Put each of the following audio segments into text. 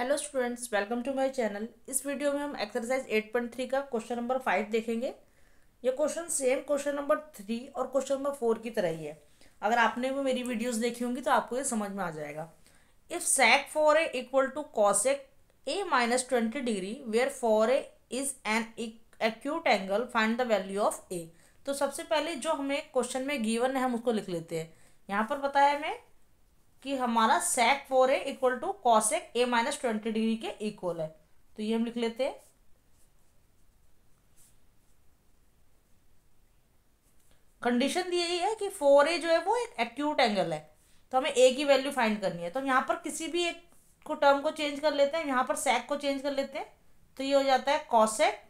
hello students welcome to my channel इस video में हम एक्सरसाइज 8.3 का क्वेश्चन नंबर फाइव देखेंगे ये question same question number three और क्वेश्चन नंबर फोर की तरह ही है अगर आपने वो मेरी वीडियोस देखी होंगी तो आपको ये समझ में आ जाएगा if sec four A equal to cosec A minus twenty degree where four A is an acute angle find the value of A तो सबसे पहले जो हमें क्वेश्चन में गीवन है हम उसको लिख लेते हैं यहाँ पर बताया हमें कि हमारा sec four A equal to cosec A minus twenty degree के इक्वल है तो ये हम लिख लेते हैं कंडीशन दी गई है कि फोर ए जो है वो एक एक्यूट एंगल है तो हमें ए की वैल्यू फाइंड करनी है तो हम यहाँ पर किसी भी एक को टर्म को चेंज कर लेते हैं यहाँ पर सेक को चेंज कर लेते हैं तो ये हो जाता है cosec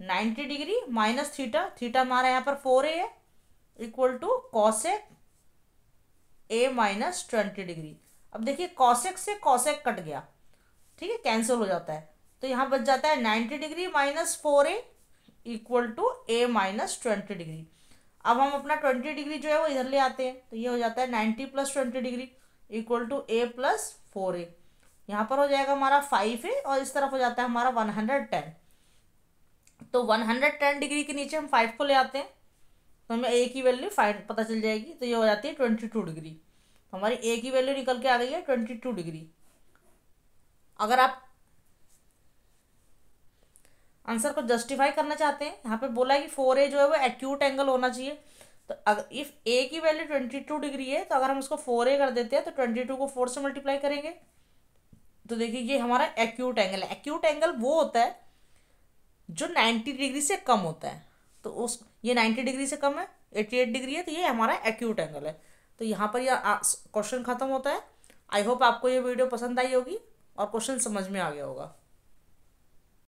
ninety degree minus theta theta हमारा यहाँ पर फोर ए है equal to cosec A minus twenty degree अब देखिए कॉशेक से कॉसेक कट गया ठीक है कैंसिल हो जाता है तो यहाँ बच जाता है ninety degree minus four A equal to A minus twenty degree अब हम अपना ट्वेंटी डिग्री जो है वो इधर ले आते हैं तो ये हो जाता है ninety plus twenty degree equal to A plus four A यहाँ पर हो जाएगा हमारा फाइव ए और इस तरफ हो जाता है हमारा वन हंड्रेड टेन तो वन हंड्रेड टेन डिग्री के नीचे हम फाइव को ले आते हैं तो हमें ए की वैल्यू फाइन पता चल जाएगी तो ये हो जाती है ट्वेंटी टू डिग्री तो हमारी ए की वैल्यू निकल के आ गई है ट्वेंटी टू डिग्री अगर आप आंसर को जस्टिफाई करना चाहते हैं यहाँ पे बोला है कि फोर ए जो है वो एक्यूट एंगल होना चाहिए तो अगर इफ़ ए की वैल्यू ट्वेंटी टू डिग्री है तो अगर हम उसको फोर ए कर देते हैं तो ट्वेंटी टू को फोर से मल्टीप्लाई करेंगे तो देखिए ये हमारा एक्यूट एंगल है एक्यूट एंगल वो होता है जो नाइन्टी डिग्री से कम होता है तो उस ये नाइन्टी डिग्री से कम है एट्टी एट डिग्री है तो ये हमारा एक्यूट एंगल है तो यहाँ पर यह क्वेश्चन खत्म होता है आई होप आपको ये वीडियो पसंद आई होगी और क्वेश्चन समझ में आ गया होगा